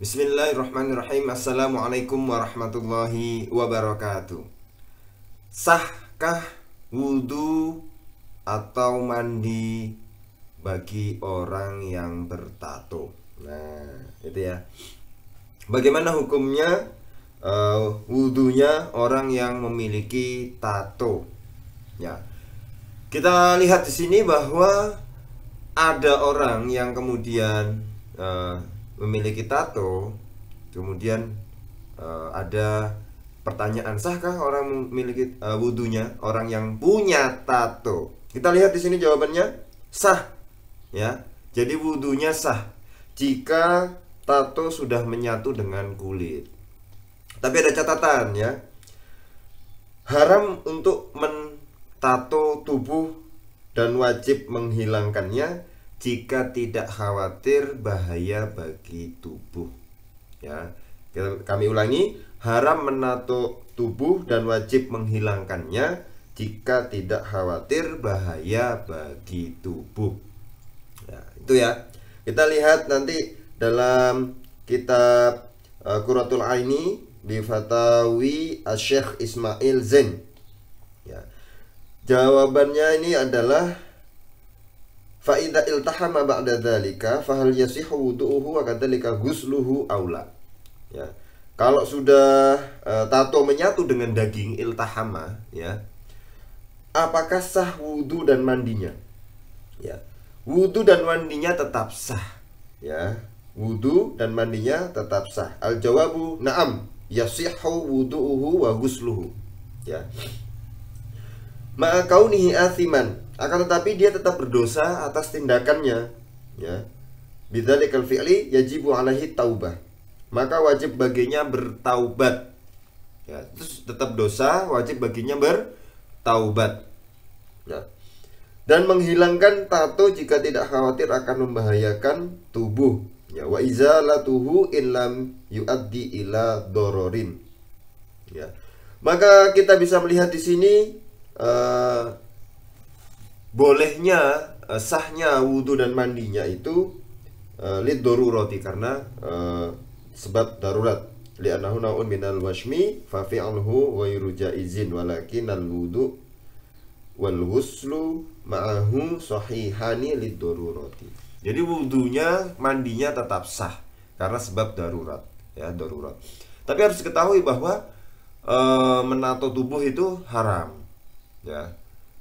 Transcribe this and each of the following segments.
Bismillahirrahmanirrahim Assalamualaikum warahmatullahi wabarakatuh Sahkah wudhu atau mandi bagi orang yang bertato? Nah itu ya Bagaimana hukumnya uh, eh, wudhunya orang yang memiliki tato? Ya Kita lihat di sini bahwa ada orang yang kemudian uh, memiliki tato kemudian uh, ada pertanyaan sahkah orang memiliki uh, eh, wudhunya orang yang punya tato kita lihat di sini jawabannya sah ya jadi wudhunya sah jika tato sudah menyatu dengan kulit tapi ada catatan ya haram untuk mentato tubuh dan wajib menghilangkannya jika tidak khawatir bahaya bagi tubuh. Ya, kami ulangi, haram menato tubuh dan wajib menghilangkannya jika tidak khawatir bahaya bagi tubuh. Ya, itu ya. Kita lihat nanti dalam kitab uh, eh, Quratul Aini di Fatawi asy Ismail Zain. Ya. Jawabannya ini adalah Fa idza iltahama ba'da dzalika fa hal yasihu wudu'uhu wa kadzalika ghusluhu aula. Ya. Kalau sudah e, tato menyatu dengan daging iltahama, ya. Apakah sah wudu dan mandinya? Ya. Wudu dan mandinya tetap sah, ya. Wudu dan mandinya tetap sah. Al jawabu na'am yasihu wudu'uhu wa ghusluhu. Ya nihi athiman Akan tetapi dia tetap berdosa atas tindakannya ya. Bidzalikal fi'li yajibu alaihi taubah Maka wajib baginya bertaubat ya. Terus tetap dosa wajib baginya bertaubat ya. Dan menghilangkan tato jika tidak khawatir akan membahayakan tubuh ya wa izalatuhu inlam yuaddi ila dororin ya maka kita bisa melihat di sini uh, bolehnya uh, sahnya wudhu dan mandinya itu uh, lid darurati karena uh, sebab darurat li'annahu naun minal washmi fa fi'luhu ghairu jaizin al wudu wal huslu ma'ahu sahihani lid darurati jadi wudhunya, mandinya tetap sah karena sebab darurat, ya darurat. Tapi harus diketahui bahwa e, menato tubuh itu haram ya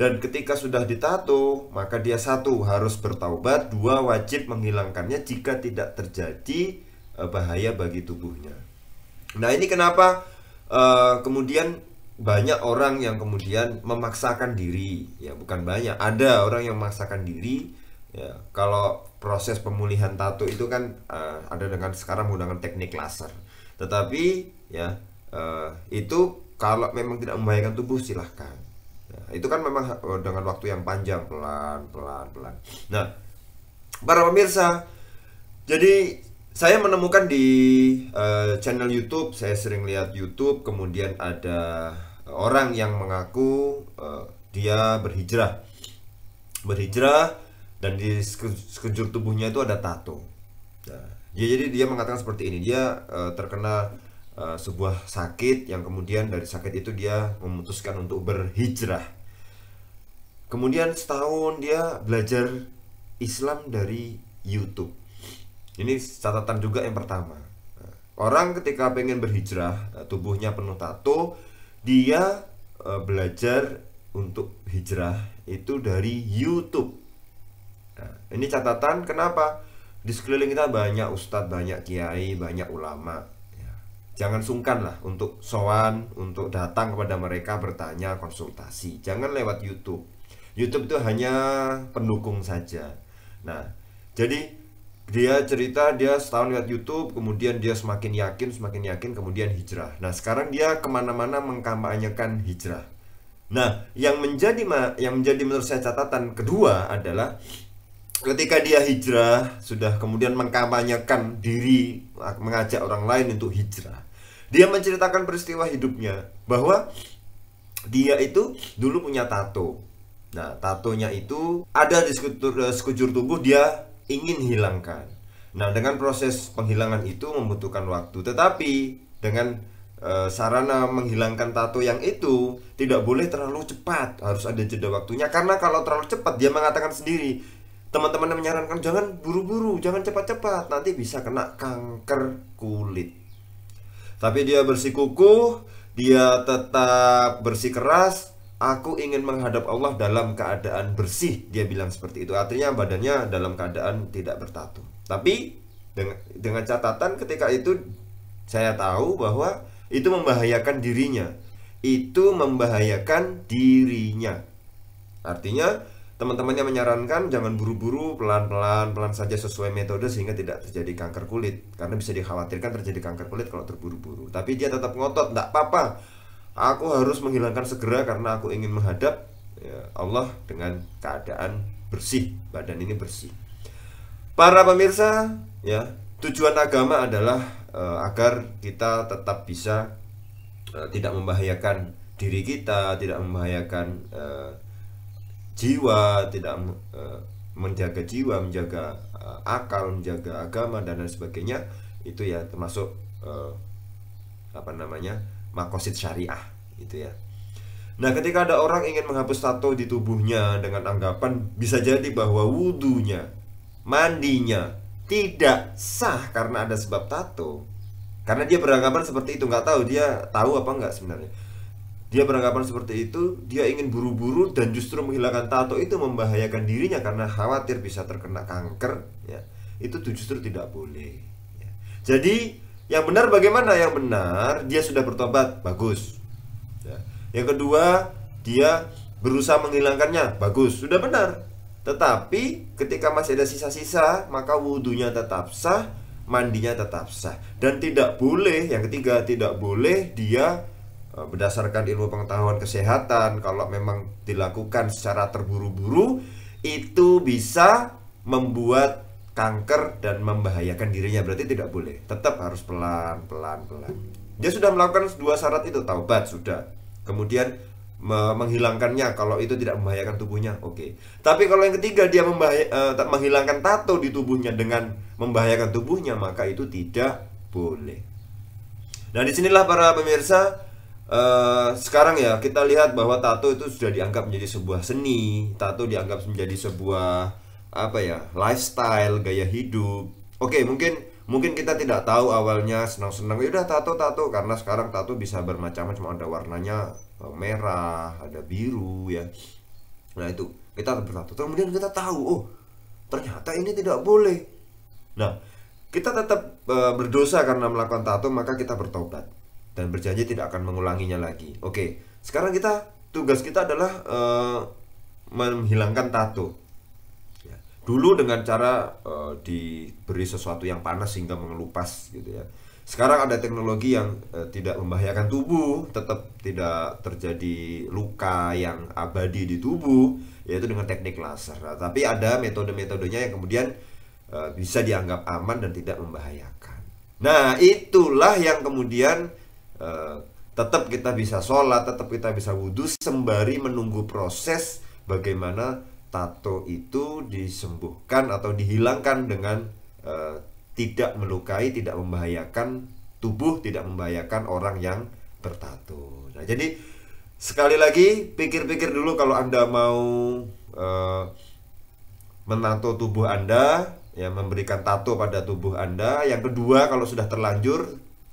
dan ketika sudah ditato, maka dia satu harus bertaubat, dua wajib menghilangkannya jika tidak terjadi eh, bahaya bagi tubuhnya. Nah, ini kenapa uh, kemudian banyak orang yang kemudian memaksakan diri, ya bukan banyak, ada orang yang memaksakan diri. Ya, kalau proses pemulihan tato itu kan uh, ada dengan sekarang menggunakan teknik laser. Tetapi ya uh, itu kalau memang tidak membahayakan tubuh silahkan itu kan memang eh, dengan waktu yang panjang pelan pelan pelan nah para pemirsa jadi saya menemukan di uh, channel YouTube saya sering lihat YouTube kemudian ada orang yang mengaku uh, dia berhijrah berhijrah dan di sekujur tubuhnya itu ada tato nah, ya, jadi dia mengatakan seperti ini dia uh, terkena sebuah sakit yang kemudian dari sakit itu dia memutuskan untuk berhijrah kemudian setahun dia belajar Islam dari YouTube ini catatan juga yang pertama orang ketika pengen berhijrah tubuhnya penuh tato dia e, belajar untuk hijrah itu dari YouTube nah, ini catatan kenapa di sekeliling kita banyak ustadz banyak kiai banyak ulama ya, jangan sungkan lah untuk sowan, untuk datang kepada mereka bertanya, konsultasi. Jangan lewat YouTube. YouTube itu hanya pendukung saja. Nah, jadi dia cerita dia setahun lihat YouTube, kemudian dia semakin yakin, semakin yakin, kemudian hijrah. Nah, sekarang dia kemana-mana mengkampanyekan hijrah. Nah, yang menjadi yang menjadi menurut saya catatan kedua adalah ketika dia hijrah sudah kemudian mengkampanyekan diri mengajak orang lain untuk hijrah. Dia menceritakan peristiwa hidupnya bahwa dia itu dulu punya tato Nah, tatonya itu ada di sekujur, eh, sekujur tubuh dia ingin hilangkan. Nah, dengan proses penghilangan itu membutuhkan waktu, tetapi dengan e, sarana menghilangkan tato yang itu tidak boleh terlalu cepat, harus ada jeda waktunya karena kalau terlalu cepat dia mengatakan sendiri teman-teman menyarankan jangan buru-buru, jangan cepat-cepat, nanti bisa kena kanker kulit. Tapi dia bersikukuh, dia tetap bersikeras Aku ingin menghadap Allah dalam keadaan bersih. Dia bilang seperti itu. Artinya badannya dalam keadaan tidak bertatu. Tapi dengan, dengan catatan ketika itu saya tahu bahwa itu membahayakan dirinya. Itu membahayakan dirinya. Artinya teman-temannya menyarankan jangan buru-buru, pelan-pelan, pelan saja sesuai metode sehingga tidak terjadi kanker kulit. Karena bisa dikhawatirkan terjadi kanker kulit kalau terburu-buru. Tapi dia tetap ngotot, tidak apa-apa Aku harus menghilangkan segera karena aku ingin menghadap ya, Allah dengan keadaan bersih, badan ini bersih. Para pemirsa, ya, tujuan agama adalah e, agar kita tetap bisa e, tidak membahayakan diri kita, tidak membahayakan e, jiwa, tidak e, menjaga jiwa, menjaga e, akal, menjaga agama dan lain sebagainya. Itu ya termasuk e, apa namanya? makosid syariah gitu ya Nah ketika ada orang ingin menghapus tato di tubuhnya dengan anggapan bisa jadi bahwa wudhunya, mandinya tidak sah karena ada sebab tato Karena dia beranggapan seperti itu, nggak tahu dia tahu apa nggak sebenarnya dia beranggapan seperti itu, dia ingin buru-buru dan justru menghilangkan tato itu membahayakan dirinya karena khawatir bisa terkena kanker, ya. Itu justru tidak boleh. Ya. Jadi yang benar bagaimana? Yang benar dia sudah bertobat, bagus. Ya. Yang kedua dia berusaha menghilangkannya, bagus, sudah benar. Tetapi ketika masih ada sisa-sisa maka wudhunya tetap sah, mandinya tetap sah dan tidak boleh. Yang ketiga tidak boleh dia eh, berdasarkan ilmu pengetahuan kesehatan kalau memang dilakukan secara terburu-buru itu bisa membuat kanker dan membahayakan dirinya berarti tidak boleh tetap harus pelan pelan pelan dia sudah melakukan dua syarat itu taubat sudah kemudian me menghilangkannya kalau itu tidak membahayakan tubuhnya oke okay. tapi kalau yang ketiga dia uh, menghilangkan tato di tubuhnya dengan membahayakan tubuhnya maka itu tidak boleh nah disinilah para pemirsa Uh, sekarang ya kita lihat bahwa tato itu sudah dianggap menjadi sebuah seni, tato dianggap menjadi sebuah apa ya lifestyle gaya hidup oke okay, mungkin mungkin kita tidak tahu awalnya senang-senang ya udah tato tato karena sekarang tato bisa bermacam-macam ada warnanya e, merah ada biru ya nah itu kita bertato kemudian kita tahu oh ternyata ini tidak boleh nah kita tetap e, berdosa karena melakukan tato maka kita bertobat dan berjanji tidak akan mengulanginya lagi oke okay. sekarang kita tugas kita adalah e, menghilangkan tato dulu dengan cara uh, diberi sesuatu yang panas sehingga mengelupas gitu ya sekarang ada teknologi yang uh, tidak membahayakan tubuh tetap tidak terjadi luka yang abadi di tubuh yaitu dengan teknik laser nah, tapi ada metode-metodenya yang kemudian uh, bisa dianggap aman dan tidak membahayakan nah itulah yang kemudian uh, tetap kita bisa sholat tetap kita bisa wudhu sembari menunggu proses bagaimana tato itu disembuhkan atau dihilangkan dengan uh, tidak melukai, tidak membahayakan tubuh, tidak membahayakan orang yang bertato. Nah, jadi sekali lagi pikir-pikir dulu kalau Anda mau uh, menato tubuh Anda, ya memberikan tato pada tubuh Anda. Yang kedua, kalau sudah terlanjur,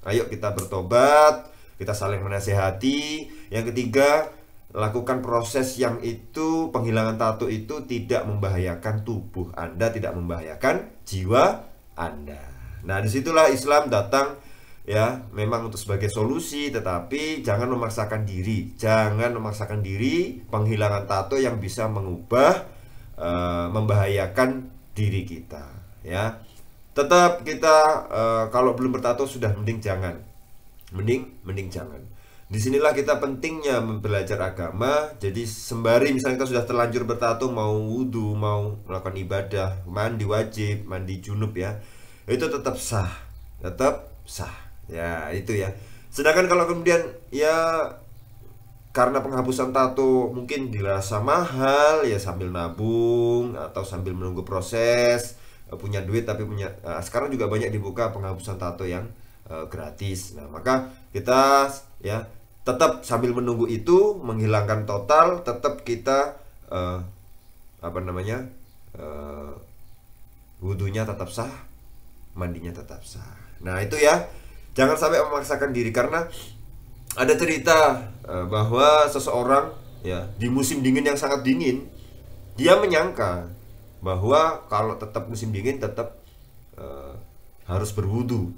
ayo kita bertobat, kita saling menasehati. Yang ketiga, lakukan proses yang itu penghilangan tato itu tidak membahayakan tubuh Anda, tidak membahayakan jiwa Anda. Nah, disitulah Islam datang ya, memang untuk sebagai solusi, tetapi jangan memaksakan diri, jangan memaksakan diri penghilangan tato yang bisa mengubah uh, membahayakan diri kita, ya. Tetap kita uh, kalau belum bertato sudah mending jangan, mending mending jangan disinilah kita pentingnya mempelajari agama jadi sembari misalnya kita sudah terlanjur bertato mau wudhu mau melakukan ibadah mandi wajib mandi junub ya itu tetap sah tetap sah ya itu ya sedangkan kalau kemudian ya karena penghapusan tato mungkin dirasa mahal ya sambil nabung atau sambil menunggu proses eh, punya duit tapi punya uh, sekarang juga banyak dibuka penghapusan tato yang eh, gratis nah maka kita ya tetap sambil menunggu itu menghilangkan total tetap kita uh, apa namanya uh, wudhunya tetap sah mandinya tetap sah nah itu ya jangan sampai memaksakan diri karena ada cerita uh, bahwa seseorang ya di musim dingin yang sangat dingin dia menyangka bahwa kalau tetap musim dingin tetap uh, harus berwudu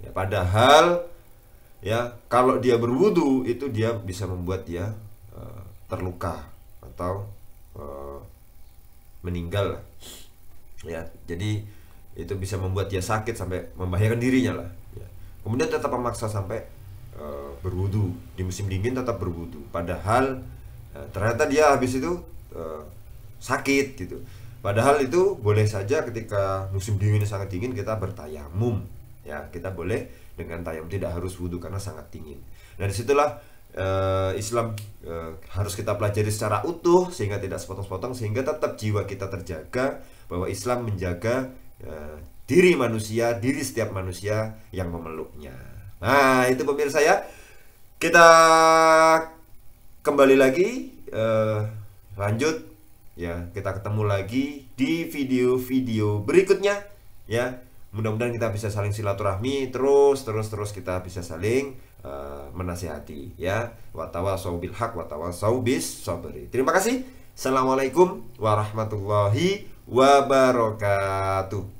ya, padahal ya kalau dia berwudu itu dia bisa membuat dia uh, terluka atau uh, meninggal ya jadi itu bisa membuat dia sakit sampai membahayakan dirinya lah ya. kemudian tetap memaksa sampai uh, berwudu di musim dingin tetap berwudu padahal uh, ternyata dia habis itu uh, sakit gitu padahal itu boleh saja ketika musim dingin sangat dingin kita bertayamum ya kita boleh dengan tayam tidak harus wudhu karena sangat dingin dari nah, disitulah uh, Islam uh, harus kita pelajari secara utuh sehingga tidak sepotong-sepotong sehingga tetap jiwa kita terjaga bahwa Islam menjaga uh, diri manusia diri setiap manusia yang memeluknya nah itu pemirsa ya kita kembali lagi uh, lanjut ya kita ketemu lagi di video-video berikutnya ya mudah-mudahan kita bisa saling silaturahmi terus terus terus kita bisa saling uh, menasihati ya watawasau bil hak watawasau bis sabri terima kasih assalamualaikum warahmatullahi wabarakatuh